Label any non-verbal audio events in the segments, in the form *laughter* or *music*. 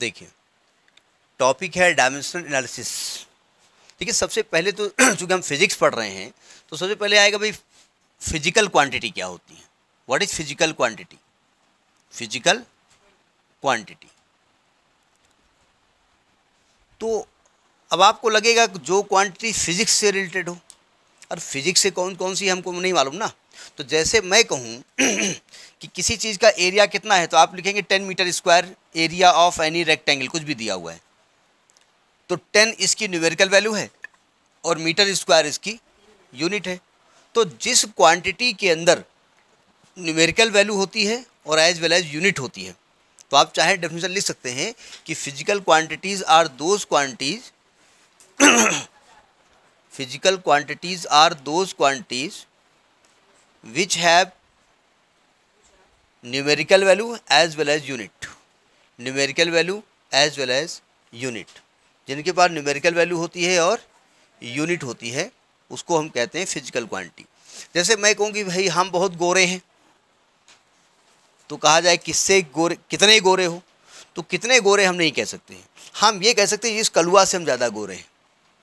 देखिए टॉपिक है dimensional analysis देखिए सबसे पहले तो *clears throat* चूँकि हम फिज़िक्स पढ़ रहे हैं तो सबसे पहले आएगा भाई फिजिकल क्वांटिटी क्या होती है what is physical quantity physical quantity तो अब आपको लगेगा जो क्वांटिटी फिजिक्स से रिलेटेड हो और फिजिक्स से कौन कौन सी हमको नहीं मालूम ना तो जैसे मैं कहूँ *clears throat* कि किसी चीज़ का एरिया कितना है तो आप लिखेंगे ten metre square area of any rectangle कुछ भी दिया हुआ है तो टेन इसकी न्यूमेरिकल वैल्यू है और मीटर स्क्वायर इसकी यूनिट है तो जिस क्वांटिटी के अंदर न्यूमेरिकल वैल्यू होती है और एज वेल एज यूनिट होती है तो आप चाहे डेफिनेशन लिख सकते हैं कि physical quantities are those quantities physical quantities are those quantities which have numerical value as well as unit numerical value as well as unit जिनके पास न्यूमेरिकल वैल्यू होती है और यूनिट होती है उसको हम कहते हैं फिजिकल क्वांटिटी जैसे मैं कहूँ कि भाई हम बहुत गोरे हैं तो कहा जाए किससे गोरे कितने गोरे हो तो कितने गोरे हम नहीं कह सकते हैं हम ये कह सकते हैं इस कलुआ से हम ज़्यादा गोरे हैं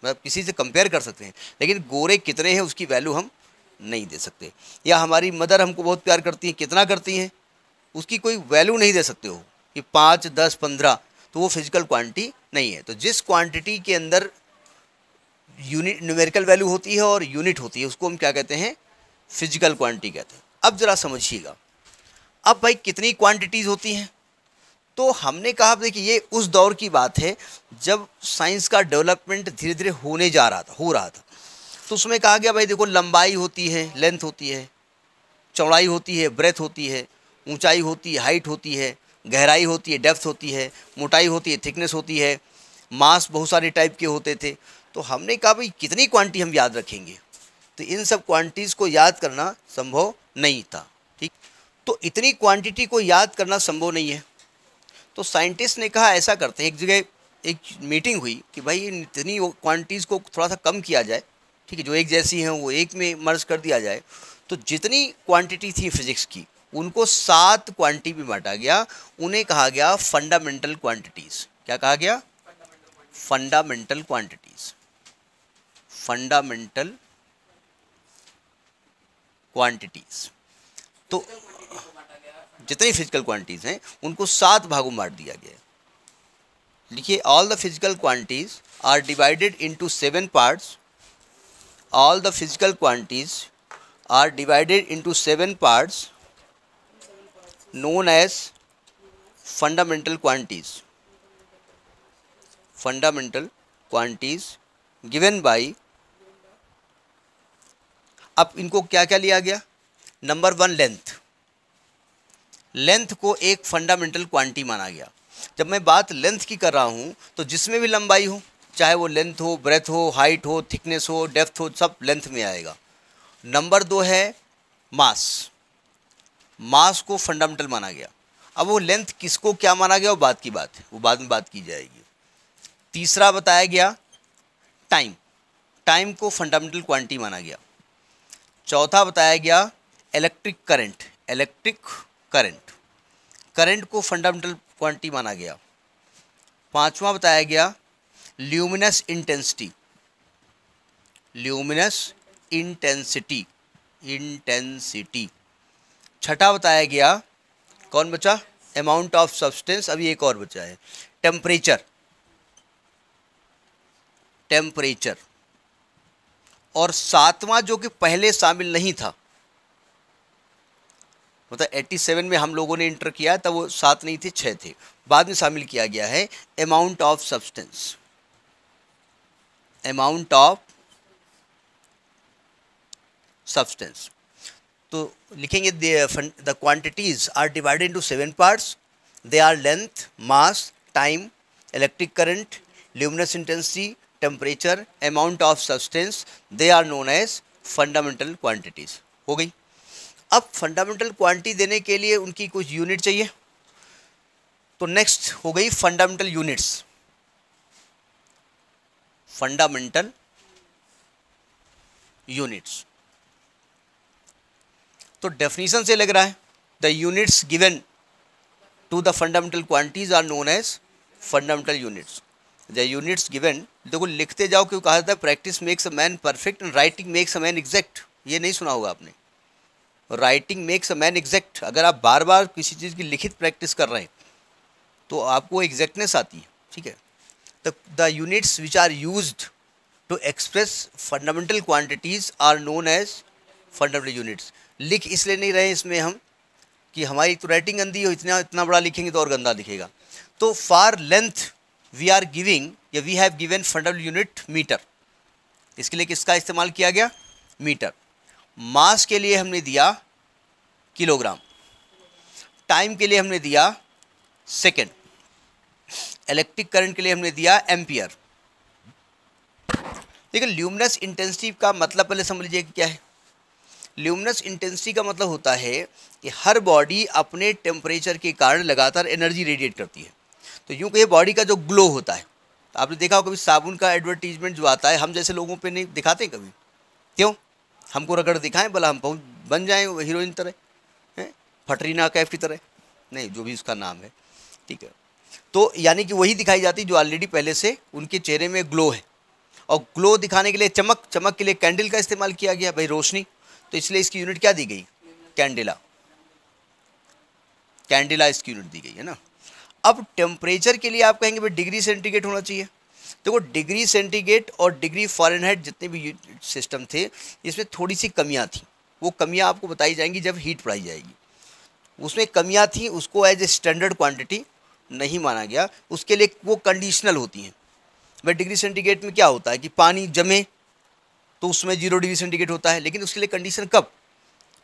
मतलब किसी से कंपेयर कर सकते हैं लेकिन गोरे कितने हैं उसकी वैल्यू हम नहीं दे सकते या हमारी मदर हमको बहुत प्यार करती हैं कितना करती हैं उसकी कोई वैल्यू नहीं दे सकते हो कि पाँच दस पंद्रह तो वो फिजिकल क्वांटिटी नहीं है तो जिस क्वांटिटी के अंदर यूनिट न्यूमेरिकल वैल्यू होती है और यूनिट होती है उसको हम क्या कहते हैं फिजिकल क्वांटिटी कहते हैं अब ज़रा समझिएगा अब भाई कितनी क्वांटिटीज़ होती हैं तो हमने कहा देखिए ये उस दौर की बात है जब साइंस का डेवलपमेंट धीरे धीरे होने जा रहा था हो रहा था तो उसमें कहा गया भाई देखो लंबाई होती है लेंथ होती है चौड़ाई होती है ब्रेथ होती है ऊंचाई होती है हाइट होती है गहराई होती है डेप्थ होती है मोटाई होती है थिकनेस होती है मास बहुत सारे टाइप के होते थे तो हमने कहा भाई कितनी क्वांटिटी हम याद रखेंगे तो इन सब क्वांटिटीज़ को याद करना संभव नहीं था ठीक तो इतनी क्वांटिटी को याद करना संभव नहीं है तो साइंटिस्ट ने कहा ऐसा करते हैं एक जगह एक मीटिंग हुई कि भाई इतनी क्वांटिटीज़ को थोड़ा सा कम किया जाए ठीक है जो एक जैसी हैं वो एक में मर्ज कर दिया जाए तो जितनी क्वांटिटी थी फिजिक्स की उनको सात क्वांटिटी में बांटा गया उन्हें कहा गया फंडामेंटल क्वांटिटीज़ क्या कहा गया फंडामेंटल क्वांटिटीज़ फंडामेंटल क्वांटिटीज़ तो जितनी फिजिकल क्वांटिटीज़ हैं उनको सात भागों में बांट दिया गया लिखिए all the physical quantities are divided into seven parts all the physical quantities are divided into seven parts known as fundamental quantities fundamental quantities given by अब इनको क्या क्या लिया गया नंबर वन लेंथ लेंथ को एक फंडामेंटल क्वांटिटी माना गया जब मैं बात लेंथ की कर रहा हूँ तो जिसमें भी लंबाई हो चाहे वो लेंथ हो ब्रेथ हो हाइट हो थिकनेस हो डेप्थ हो सब लेंथ में आएगा नंबर दो है मास मास को फंडामेंटल माना गया अब वो लेंथ किसको क्या माना गया वो बाद की बात है वो बाद में बात की जाएगी तीसरा बताया गया टाइम टाइम को फंडामेंटल क्वांटिटी माना गया चौथा बताया गया electric current electric current current को फंडामेंटल क्वांटिटी माना गया पांचवा बताया गया luminous intensity luminous intensity intensity छठा बताया गया कौन बचा अमाउंट ऑफ सब्सटेंस अभी एक और बचा है टेम्परेचर टेम्परेचर और सातवां जो कि पहले शामिल नहीं था मतलब 87 में हम लोगों ने इंटर किया तब वो सात नहीं थे छः थे बाद में शामिल किया गया है amount of substance amount of substance तो लिखेंगे the quantities are divided into seven parts they are length mass time electric current luminous intensity temperature amount of substance they are known as fundamental quantities हो गई अब fundamental quantity देने के लिए उनकी कुछ यूनिट चाहिए तो नेक्स्ट हो गई फंडामेंटल यूनिट्स फंडामेंटल यूनिट्स तो डेफिनेशन से लग रहा है the units given to the fundamental quantities are known as fundamental units the units given देखो लिखते जाओ क्यों कहा जाता है practice makes a man perfect and writing makes a man exact ये नहीं सुना होगा आपने writing makes a man exact अगर आप बार बार किसी चीज़ की लिखित प्रैक्टिस कर रहे हैं तो आपको एग्जैक्टनेस आती है ठीक है the, the units which are used to express fundamental quantities are known as fundamental units लिख इसलिए नहीं रहे इसमें हम कि हमारी तो राइटिंग गंदी हो इतना इतना बड़ा लिखेंगे तो और गंदा लिखेगा तो for length we are giving या we have given fundamental unit metre इसके लिए किसका इस्तेमाल किया गया मीटर मास के लिए हमने दिया किलोग्राम टाइम के लिए हमने दिया सेकेंड इलेक्ट्रिक करंट के लिए हमने दिया एम्पियर देखिए ल्यूमिनस इंटेंसिटी का मतलब पहले समझ लीजिए कि क्या है ल्यूमिनस इंटेंसिटी का मतलब होता है कि हर बॉडी अपने टेम्परेचर के कारण लगातार एनर्जी रेडिएट करती है तो यूँ कहिए बॉडी का जो ग्लो होता है तो आपने देखा हो कभी साबुन का एडवर्टीजमेंट जो आता है हम जैसे लोगों पर नहीं दिखाते हैं कभी क्यों हमको रगड़ दिखाएं भला हम पहुँच बन जाएँ हीरोइन तरह हैं फटरीना कैफ की तरह नहीं जो भी उसका नाम है ठीक है तो यानी कि वही दिखाई जाती जो ऑलरेडी पहले से उनके चेहरे में ग्लो है और ग्लो दिखाने के लिए चमक चमक के लिए कैंडल का इस्तेमाल किया गया भाई रोशनी तो इसलिए इसकी यूनिट क्या दी गई कैंडिला कैंडिला इसकी यूनिट दी गई है ना अब टेम्परेचर के लिए आप कहेंगे भाई डिग्री सेंटीग्रेड होना चाहिए देखो डिग्री सेंटीग्रेड और डिग्री फॉरनहाइट जितने भी सिस्टम थे इसमें थोड़ी सी कमियाँ थी वो कमियाँ आपको बताई जाएंगी जब हीट पढ़ाई जाएगी उसमें कमियाँ थी उसको एज ए स्टैंडर्ड क्वान्टिटी नहीं माना गया उसके लिए वो कंडीशनल होती हैं वह डिग्री सेंटीग्रेड में क्या होता है कि पानी जमे तो उसमें जीरो डिग्री सेंटीग्रेड होता है लेकिन उसके लिए कंडीशन कब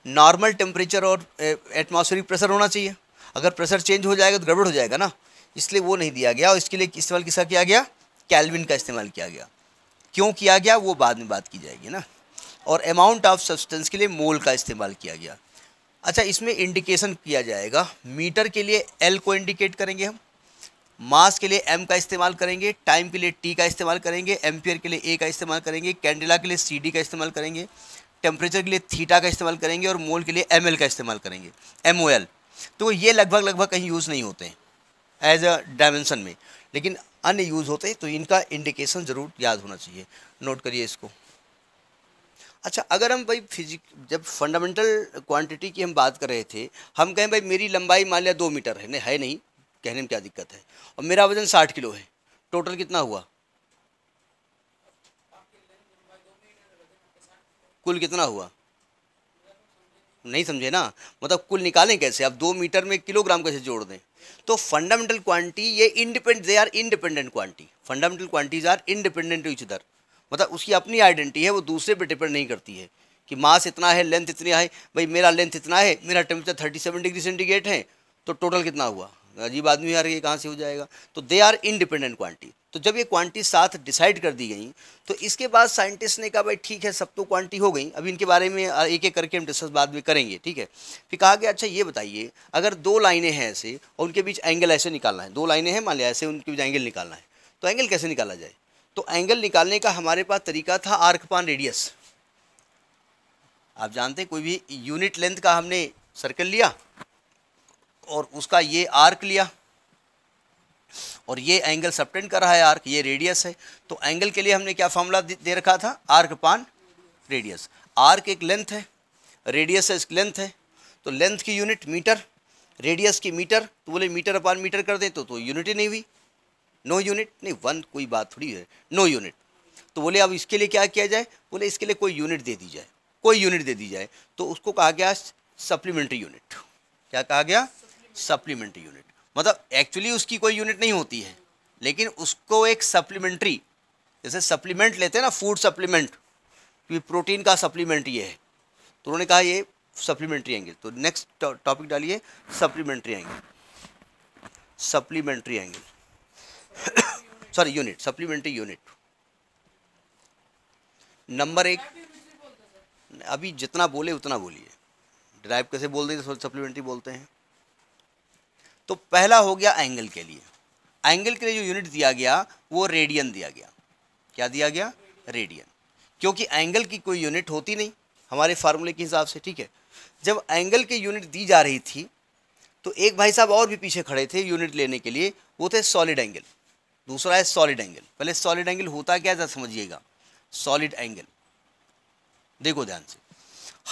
नॉर्मल टेम्परेचर और एटमॉस्फेरिक प्रेशर होना चाहिए अगर प्रेशर चेंज हो जाएगा तो गड़बड़ हो जाएगा ना इसलिए वो नहीं दिया गया और इसके लिए इस्तेमाल किसका किया गया कैलविन का इस्तेमाल किया गया क्यों किया गया वो बाद में बात की जाएगी ना और अमाउंट ऑफ सब्सटेंस के लिए मोल का इस्तेमाल किया गया अच्छा इसमें इंडिकेशन किया जाएगा मीटर के लिए एल को इंडिकेट करेंगे हम मास के लिए एम का इस्तेमाल करेंगे टाइम के लिए टी का इस्तेमाल करेंगे एम्पियर के लिए ए का इस्तेमाल करेंगे कैंडिला के लिए सी डी का इस्तेमाल करेंगे टेम्परेचर के लिए थीटा का इस्तेमाल करेंगे और मोल के लिए एम का इस्तेमाल करेंगे एम तो ये लगभग लगभग कहीं यूज़ नहीं होते हैं एज अ डायमेंशन में लेकिन अन्य यूज़ होते हैं तो इनका इंडिकेशन ज़रूर याद होना चाहिए नोट करिए इसको अच्छा अगर हम भाई फिजिक जब फंडामेंटल क्वांटिटी की हम बात कर रहे थे हम कहें भाई मेरी लंबाई मान लिया दो मीटर है नहीं है नहीं कहने में क्या दिक्कत है और मेरा वजन साठ किलो है टोटल कितना हुआ कुल कितना हुआ नहीं समझे ना मतलब कुल निकालें कैसे आप दो मीटर में किलोग्राम कैसे जोड़ दें तो फंडामेंटल क्वांटिटी ये independent they are independent quantity fundamental quantities are independent to each other मतलब उसकी अपनी आइडेंटिटी है वो दूसरे पर डिपेंड नहीं करती है कि मास इतना है लेंथ इतनी है भाई मेरा लेंथ इतना है मेरा temperature thirty seven degree centigrade है तो टोटल कितना हुआ अजीब आदमी यार ये कहाँ से हो जाएगा तो दे आर इनडिपेंडेंट क्वांटिटी तो जब ये क्वांटिटी साथ डिसाइड कर दी गई तो इसके बाद साइंटिस्ट ने कहा भाई ठीक है सब तो क्वांटिटी हो गई अभी इनके बारे में एक एक करके हम डिस्कस बाद में करेंगे ठीक है फिर कहा गया अच्छा ये बताइए अगर दो लाइनें हैं ऐसे और उनके बीच एंगल ऐसे निकालना है दो लाइनें हैं मान लिया ऐसे उनके बीच एंगल निकालना है तो एंगल कैसे निकाला जाए तो एंगल निकालने का हमारे पास तरीका था आर्क पान रेडियस आप जानते हैं कोई भी यूनिट लेंथ का हमने सर्कल लिया और उसका ये आर्क लिया और ये एंगल सप्टेंड कर रहा है आर्क ये रेडियस है तो एंगल के लिए हमने क्या फॉर्मूला दे रखा था आर्क पान रेडियस आर्क एक लेंथ है रेडियस है लेंथ है तो लेंथ की यूनिट मीटर रेडियस की मीटर तो बोले मीटर अपान मीटर कर दें तो तो यूनिट ही नहीं हुई नो यूनिट नहीं वन कोई बात थोड़ी है नो यूनिट तो बोले अब इसके लिए क्या किया जाए बोले इसके लिए कोई यूनिट दे दी जाए कोई यूनिट दे दी जाए तो उसको कहा गया सप्लीमेंट्री यूनिट क्या कहा गया सप्लीमेंट्री यूनिट मतलब एक्चुअली उसकी कोई यूनिट नहीं होती है लेकिन उसको एक सप्लीमेंट्री जैसे सप्लीमेंट लेते हैं ना फूड सप्लीमेंट क्योंकि प्रोटीन का सप्लीमेंट ये है तो उन्होंने कहा ये सप्लीमेंट्री एंगल तो नेक्स्ट टॉपिक डालिए supplementary angle supplementary angle sorry unit supplementary unit number एक अभी जितना बोले उतना बोलिए ड्राइव कैसे बोल देंगे सप्लीमेंट्री बोलते हैं तो पहला हो गया एंगल के लिए एंगल के लिए जो यूनिट दिया गया वो रेडियन दिया गया क्या दिया गया रेडियन क्योंकि एंगल की कोई यूनिट होती नहीं हमारे फार्मूले के हिसाब से ठीक है जब एंगल की यूनिट दी जा रही थी तो एक भाई साहब और भी पीछे खड़े थे यूनिट लेने के लिए वो थे सॉलिड एंगल दूसरा है सॉलिड एंगल पहले सॉलिड एंगल होता क्या है समझिएगा सॉलिड एंगल देखो ध्यान से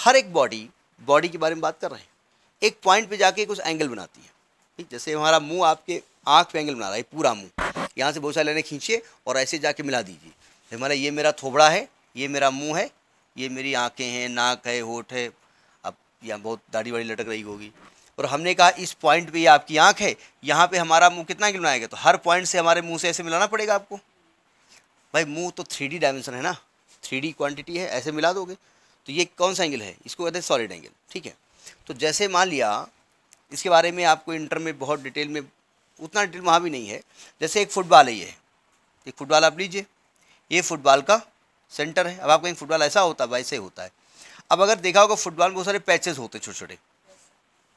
हर एक बॉडी बॉडी के बारे में बात कर रहे हैं एक पॉइंट पे जाके कुछ एंगल बनाती है ठीक जैसे हमारा मुंह आपके आँख पे एंगल बना रहा है पूरा मुंह यहाँ से बहुत सारे लेने खींचिए और ऐसे जाके मिला दीजिए हमारा ये मेरा थोबड़ा है ये मेरा मुंह है ये मेरी आँखें हैं नाक है होठ है अब यहाँ बहुत दाढ़ी वाड़ी लटक रही होगी और हमने कहा इस पॉइंट पे ये आपकी आंख है यहाँ पे हमारा मुंह कितना आएगा तो हर पॉइंट से हमारे मुंह से ऐसे मिलाना पड़ेगा आपको भाई मुंह तो थ्री डी डायमेंशन है ना थ्री डी क्वान्टिटी है ऐसे मिला दोगे तो ये कौन सा एंगल है इसको कहते हैं सॉलिड एंगल ठीक है तो जैसे मान लिया इसके बारे में आपको इंटर में बहुत डिटेल में उतना डिटेल वहाँ भी नहीं है जैसे एक फुटबॉल है ये एक फुटबॉल आप लीजिए ये फुटबॉल का सेंटर है अब आप एक फुटबॉल ऐसा होता है वैसे होता है अब अगर देखा होगा फुटबॉल में बहुत सारे पैचेस होते हैं छोटे छोटे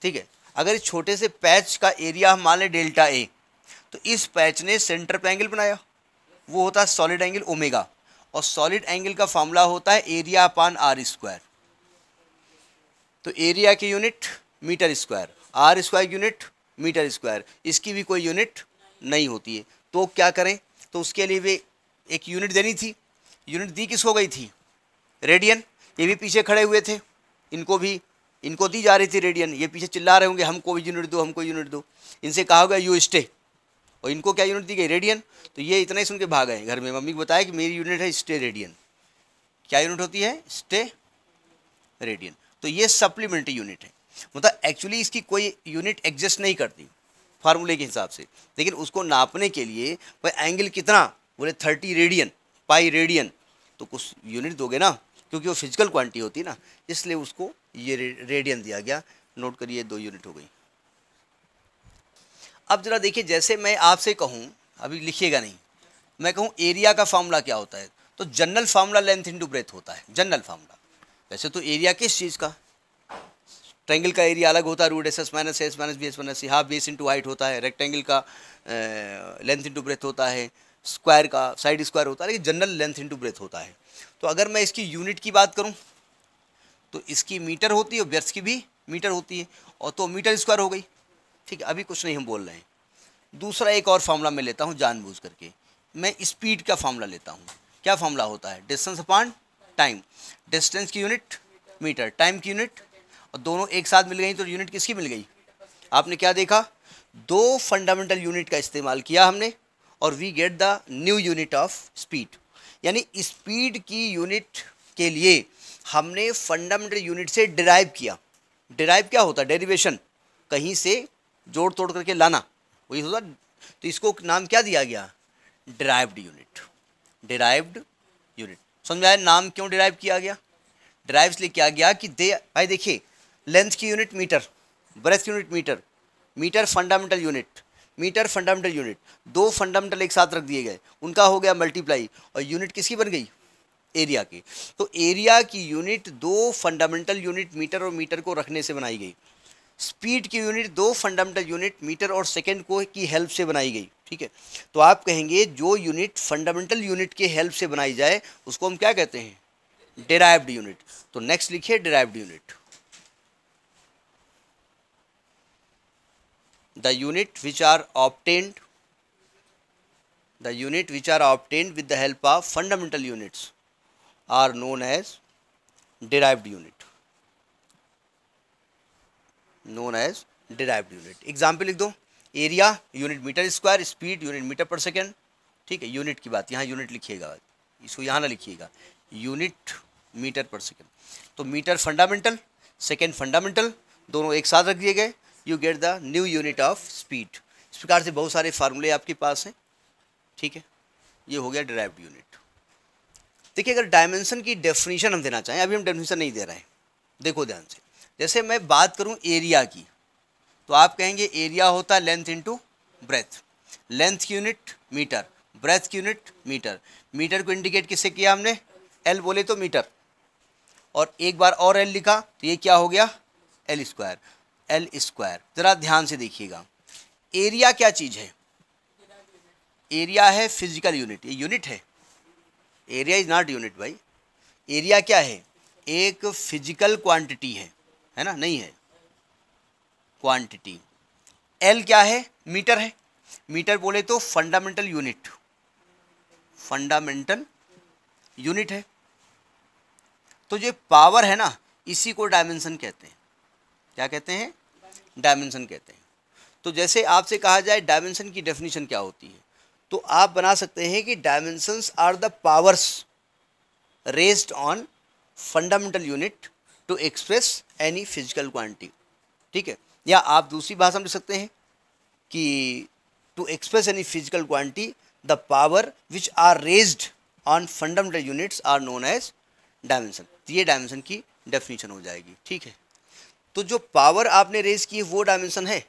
ठीक है अगर इस छोटे से पैच का एरिया हम मान लें डेल्टा ए तो इस पैच ने सेंटर पर एंगल बनाया वो होता है सॉलिड एंगल ओमेगा और सॉलिड एंगल का फॉर्मूला होता है एरिया अपान आर स्क्वायर तो एरिया की unit metre square r square unit metre square इसकी भी कोई यूनिट नहीं होती है तो क्या करें तो उसके लिए वे एक यूनिट देनी थी यूनिट दी किस हो गई थी रेडियन ये भी पीछे खड़े हुए थे इनको भी इनको दी जा रही थी रेडियन ये पीछे चिल्ला रहे होंगे हमको यूनिट दो हमको यूनिट दो इनसे कहा होगा यू स्टे और इनको क्या यूनिट दी गई रेडियन तो ये इतना ही सुन के भाग गए घर में मम्मी को बताया कि मेरी यूनिट है स्टे रेडियन क्या यूनिट होती है स्टे रेडियन तो ये सप्लीमेंट्री यूनिट है मतलब एक्चुअली इसकी कोई यूनिट एग्जिस्ट नहीं करती फार्मूले के हिसाब से लेकिन उसको नापने के लिए भाई एंगल कितना बोले थर्टी रेडियन पाई रेडियन तो कुछ यूनिट दोगे ना क्योंकि वो फिजिकल क्वांटिटी होती है ना इसलिए उसको ये रेडियन दिया गया नोट करिए दो यूनिट हो गई अब ज़रा देखिए जैसे मैं आपसे कहूँ अभी लिखिएगा नहीं मैं कहूँ एरिया का फार्मूला क्या होता है तो general formula length into breadth होता है जनरल फार्मूला वैसे तो एरिया किस चीज़ का ट्रैंगल का एरिया अलग होता है root s s minus s minus b s minus c half b s into height होता है रेक्टेंगल का लेंथ इंटू ब्रेथ होता है स्क्वायर का साइड स्क्वायर होता है लेकिन जनरल लेंथ इंटू ब्रेथ होता है तो अगर मैं इसकी यूनिट की बात करूँ तो इसकी मीटर होती है और व्यर्थ की भी मीटर होती है और तो मीटर स्क्वायर हो गई ठीक है अभी कुछ नहीं हम बोल रहे हैं दूसरा एक और फार्मूला मैं लेता हूँ जानबूझ करके मैं स्पीड का फार्मूला लेता हूँ क्या फार्मूला होता है डिस्टेंस अपॉन टाइम डिस्टेंस की यूनिट मीटर टाइम की यूनिट और दोनों एक साथ मिल गई तो यूनिट किसकी मिल गई आपने क्या देखा दो फंडामेंटल यूनिट का इस्तेमाल किया हमने और we get the new unit of speed यानी स्पीड की यूनिट के लिए हमने फंडामेंटल यूनिट से डिराइव किया डिराइव क्या होता है डेरिवेशन कहीं से जोड़ तोड़ करके लाना वही होता तो इसको नाम क्या दिया गया डिराइव्ड यूनिट डिराइव्ड यूनिट समझाया नाम क्यों डिराइव किया गया ड्राइव इसलिए किया गया कि दे भाई देखिए लेंथ की unit metre breadth unit metre metre fundamental unit metre fundamental unit दो फंडामेंटल एक साथ रख दिए गए उनका हो गया मल्टीप्लाई और यूनिट किसकी बन गई एरिया की तो एरिया की यूनिट दो फंडामेंटल यूनिट मीटर और मीटर को रखने से बनाई गई स्पीड की यूनिट दो फंडामेंटल यूनिट मीटर और सेकेंड को की हेल्प से बनाई गई ठीक है तो आप कहेंगे जो यूनिट फंडामेंटल यूनिट के हेल्प से बनाई जाए उसको हम क्या कहते हैं डेराइव्ड यूनिट तो नेक्स्ट लिखिए derived unit the unit which are obtained the unit which are obtained with the help of fundamental units are known as derived unit known as derived unit example लिख दो area unit metre square speed unit metre per second ठीक है unit की बात यहाँ unit लिखिएगा इसको यहाँ ना लिखिएगा यूनिट मीटर पर सेकेंड तो मीटर फंडामेंटल सेकेंड फंडामेंटल दोनों एक साथ रख दिए गए you get the new unit of speed इस प्रकार से बहुत सारे फार्मूले आपके पास हैं ठीक है ये हो गया ड्राइव यूनिट देखिए अगर डायमेंशन की डेफिनेशन हम देना चाहें अभी हम डेफिनेशन नहीं दे रहे हैं देखो ध्यान से जैसे मैं बात करूं एरिया की तो आप कहेंगे एरिया होता है लेंथ इंटू ब्रेथ लेंथ की यूनिट मीटर ब्रेथ की यूनिट मीटर मीटर को इंडिकेट किससे किया हमने एल बोले तो मीटर और एक बार और एल लिखा तो ये क्या हो गया एल स्क्वायर एल स्क्वायर ज़रा ध्यान से देखिएगा एरिया क्या चीज़ है एरिया है फिजिकल यूनिट ये यूनिट है एरिया इज़ नॉट यूनिट भाई एरिया क्या है एक फिजिकल क्वांटिटी है है ना नहीं है क्वांटिटी एल क्या है मीटर है मीटर बोले तो फंडामेंटल यूनिट फंडामेंटल यूनिट है तो जो पावर है ना इसी को डायमेंशन कहते हैं क्या कहते हैं डायमेंशन कहते हैं तो जैसे आपसे कहा जाए डायमेंशन की डेफिनेशन क्या होती है तो आप बना सकते हैं कि dimensions are the powers raised on fundamental unit to express any physical quantity ठीक है या आप दूसरी भाषा में लिख सकते हैं कि to express any physical quantity the power which are raised on fundamental units are known as dimension ये डायमेंशन की डेफिनेशन हो जाएगी ठीक है तो जो पावर आपने रेज की है वो डायमेंशन है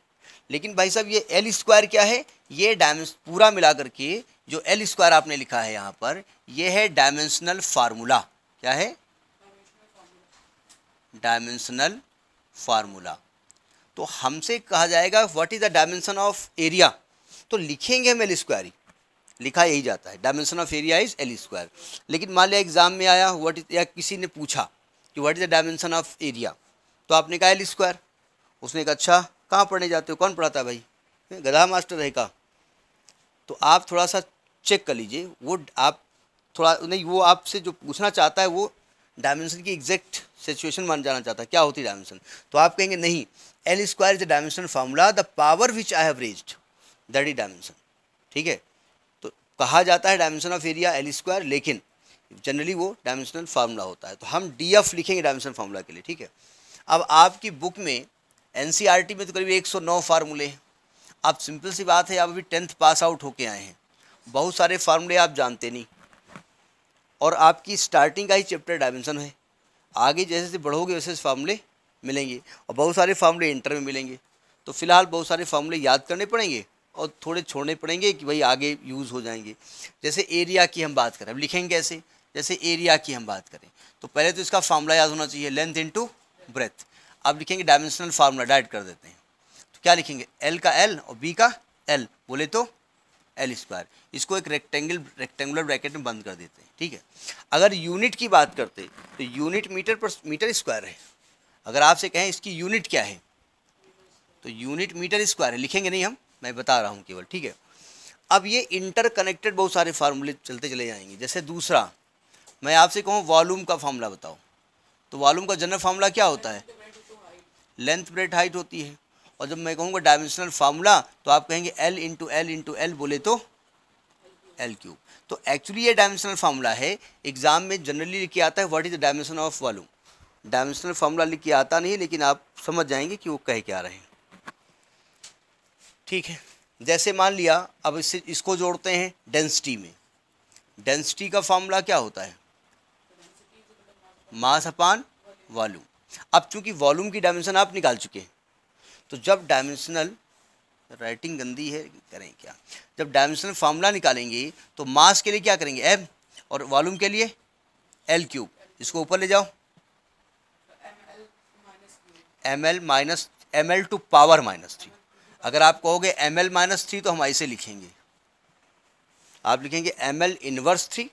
लेकिन भाई साहब ये एल स्क्वायर क्या है ये डायमेंशन पूरा मिला करके जो एल स्क्वायर आपने लिखा है यहाँ पर ये है डायमेंशनल फार्मूला क्या है डायमेंशनल फार्मूला तो हमसे कहा जाएगा what is the dimension of area तो लिखेंगे हम एल स्क्वायर ही लिखा यही जाता है dimension of area is L square लेकिन मान लिया एग्जाम में आया व्हाट इज या किसी ने पूछा कि what is the dimension of area तो आपने कहा एल स्क्वायर उसने कहा अच्छा कहाँ पढ़ने जाते हो कौन पढ़ाता है भाई गधा मास्टर है का तो आप थोड़ा सा चेक कर लीजिए वो आप थोड़ा नहीं वो आपसे जो पूछना चाहता है वो डायमेंशन की एग्जैक्ट सिचुएशन मान जाना चाहता है क्या होती है डायमेंशन तो आप कहेंगे नहीं L square is the dimension formula the power which I have raised that is dimension ठीक है तो कहा जाता है dimension of area L square लेकिन जनरली वो डायमेंशनल फार्मूला होता है तो हम डी एफ लिखेंगे डायमेंशन फार्मूला के लिए ठीक है अब आपकी बुक में एन में तो करीब 109 फार्मूले हैं आप सिंपल सी बात है आप अभी टेंथ पास आउट होके आए हैं बहुत सारे फार्मूले आप जानते नहीं और आपकी स्टार्टिंग का ही चैप्टर डायमेंशन है आगे जैसे जैसे बढ़ोगे वैसे वैसे फार्मूले मिलेंगे और बहुत सारे फार्मूले इंटर में मिलेंगे तो फिलहाल बहुत सारे फार्मूले याद करने पड़ेंगे और थोड़े छोड़ने पड़ेंगे कि भाई आगे यूज़ हो जाएंगे जैसे एरिया की हम बात करें अब लिखेंगे कैसे जैसे एरिया की हम बात करें तो पहले तो इसका फार्मूला याद होना चाहिए लेंथ इंटू ब्रेथ अब लिखेंगे डायमेंशनल फार्मूला डाइट कर देते हैं तो क्या लिखेंगे एल का एल और बी का एल बोले तो एल स्क्वायर इसको एक रेक्टेंगल रेक्टेंगुलर ब्रैकेट में बंद कर देते हैं ठीक है अगर यूनिट की बात करते तो unit metre per metre square है अगर आपसे कहें इसकी यूनिट क्या है तो यूनिट मीटर स्क्वायर है लिखेंगे नहीं हम मैं बता रहा हूँ केवल ठीक है अब ये इंटरकनेक्टेड बहुत सारे फार्मूले चलते चले जाएंगे जैसे दूसरा मैं आपसे कहूँ वॉल्यूम का फार्मूला बताओ तो वॉलूम का जनरल फार्मूला क्या होता है लेंथ ब्रेथ हाइट होती है और जब मैं कहूँगा डायमेंशनल फार्मूला तो आप कहेंगे L into L into L बोले तो एल क्यूब तो एक्चुअली ये डायमेंशनल फार्मूला है एग्जाम में जनरली लिख के आता है what is the dimension of volume dimensional formula लिख के आता नहीं लेकिन आप समझ जाएंगे कि वो कह क्या रहे हैं ठीक है जैसे मान लिया अब इससे इसको जोड़ते हैं डेंसिटी में डेंसिटी का फार्मूला क्या होता है मास अपान वॉल्यूम अब चूंकि वॉल्यूम की डायमेंशन आप निकाल चुके हैं तो जब डायमेंशनल राइटिंग गंदी है करें क्या जब डायमेंशनल फार्मूला निकालेंगे तो मास के लिए क्या करेंगे एम और वॉल्यूम के लिए एल क्यूब इसको ऊपर ले जाओ M L minus M L to power minus three अगर आप कहोगे एम एल माइनस थ्री तो हम ऐसे लिखेंगे आप लिखेंगे एम एल इनवर्स थ्री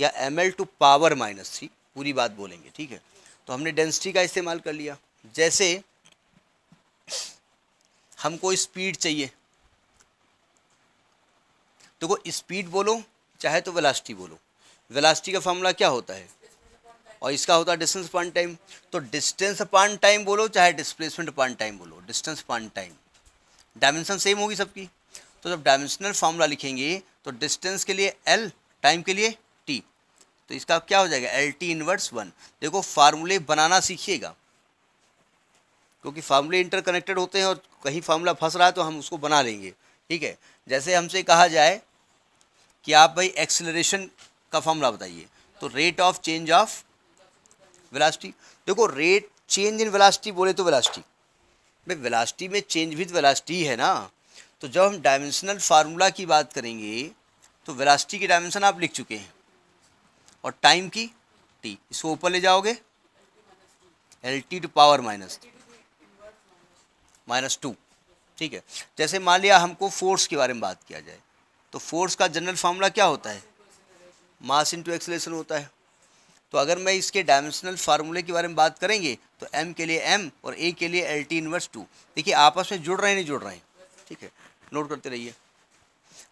या M L to power minus three पूरी बात बोलेंगे ठीक है तो हमने डेंसिटी का इस्तेमाल कर लिया जैसे हमको स्पीड चाहिए देखो तो स्पीड बोलो चाहे तो वेलासिटी बोलो वेलासिटी का फॉर्मूला क्या होता है और इसका होता है डिस्टेंस पान टाइम तो डिस्टेंस पान टाइम बोलो चाहे डिस्प्लेसमेंट पान टाइम बोलो डिस्टेंस पान टाइम डायमेंशन सेम होगी सबकी तो जब डायमेंशनल फार्मूला लिखेंगे तो डिस्टेंस के लिए एल टाइम के लिए तो इसका क्या हो जाएगा एल टी इनवर्स वन देखो फार्मूले बनाना सीखिएगा क्योंकि फार्मूले इंटरकनेक्टेड होते हैं और कहीं फार्मूला फंस रहा है तो हम उसको बना लेंगे ठीक है जैसे हमसे कहा जाए कि आप भाई एक्सेलरेशन का फार्मूला बताइए तो rate of change of velocity देखो रेट चेंज इन वेलास्टी बोले तो वेलासिटी भाई वेलासिटी में चेंज विद वेलास्टी है ना तो जब हम डायमेंशनल फार्मूला की बात करेंगे तो वेलासिटी की डायमेंशन आप लिख चुके हैं और टाइम की टी इसको ऊपर ले जाओगे L T to power minus minus two ठीक है जैसे मान लिया हमको फोर्स के बारे में बात किया जाए तो फोर्स का जनरल फार्मूला क्या होता है मास इंटू एक्सलेशन होता है तो अगर मैं इसके डायमेंशनल फार्मूले के बारे में बात करेंगे तो एम के लिए एम और ए के लिए एल टी इन्वर्स टू देखिए आपस में जुड़ रहे हैं नहीं जुड़ रहे हैं ठीक है नोट करते रहिए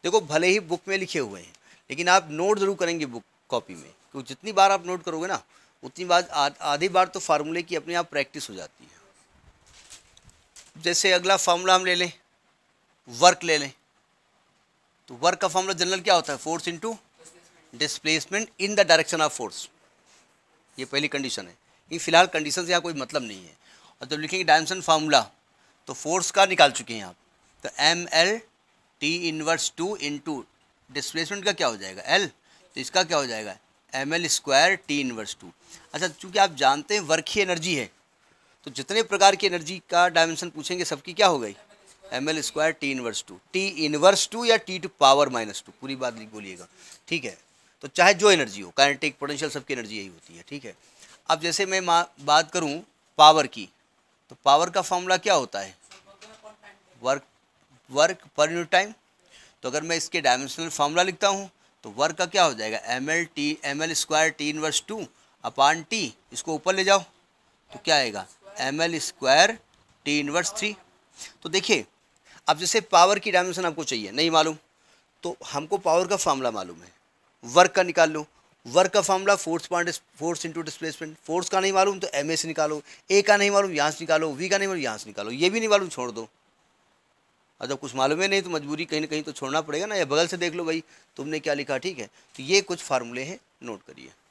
देखो भले ही बुक में लिखे हुए हैं लेकिन आप नोट ज़रूर करेंगे बुक कॉपी में क्योंकि जितनी बार आप नोट करोगे ना उतनी बार आधी बार तो फार्मूले की अपने आप प्रैक्टिस हो जाती है जैसे अगला फार्मूला हम ले लें वर्क ले लें तो वर्क का फार्मूला जनरल क्या होता है force into displacement in the direction of force ये पहली कंडीशन है ये फिलहाल कंडीशन से यहाँ कोई मतलब नहीं है और जब लिखेंगे डायमेंशन फार्मूला तो फोर्स का निकाल चुके हैं आप तो M L T inverse two into displacement का क्या हो जाएगा एल तो इसका क्या हो जाएगा M L square T inverse two अच्छा चूँकि आप जानते हैं वर्क ही एनर्जी है तो जितने प्रकार की एनर्जी का डायमेंशन पूछेंगे सबकी क्या हो गई M L square T inverse two T inverse two या T to power minus two पूरी बात बोलिएगा ठीक है तो चाहे जो एनर्जी हो काइनेटिक पोटेंशियल सबकी एनर्जी यही होती है ठीक है अब जैसे मैं बात करूँ पावर की तो पावर का फॉर्मूला क्या होता है work work per unit time तो अगर मैं इसके डायमेंशनल फार्मूला लिखता हूँ तो वर्क का क्या हो जाएगा M L T M L square T inverse two upon T इसको ऊपर ले जाओ तो क्या आएगा M L square T inverse three तो देखिए अब जैसे पावर की डायमेंशन आपको चाहिए नहीं मालूम तो हमको पावर का फार्मूला मालूम है वर्क का निकाल लो वर्क का formula force point force into displacement force का नहीं मालूम तो एम ए से निकालो ए का नहीं मालूम यहाँ से निकालो वी का नहीं मालूम यहाँ से निकालो ये भी नहीं मालूम छोड़ दो और जब कुछ मालूम ही नहीं तो मजबूरी कहीं ना कहीं तो छोड़ना पड़ेगा ना या बगल से देख लो भाई तुमने क्या लिखा ठीक है तो ये कुछ फार्मूले हैं नोट करिए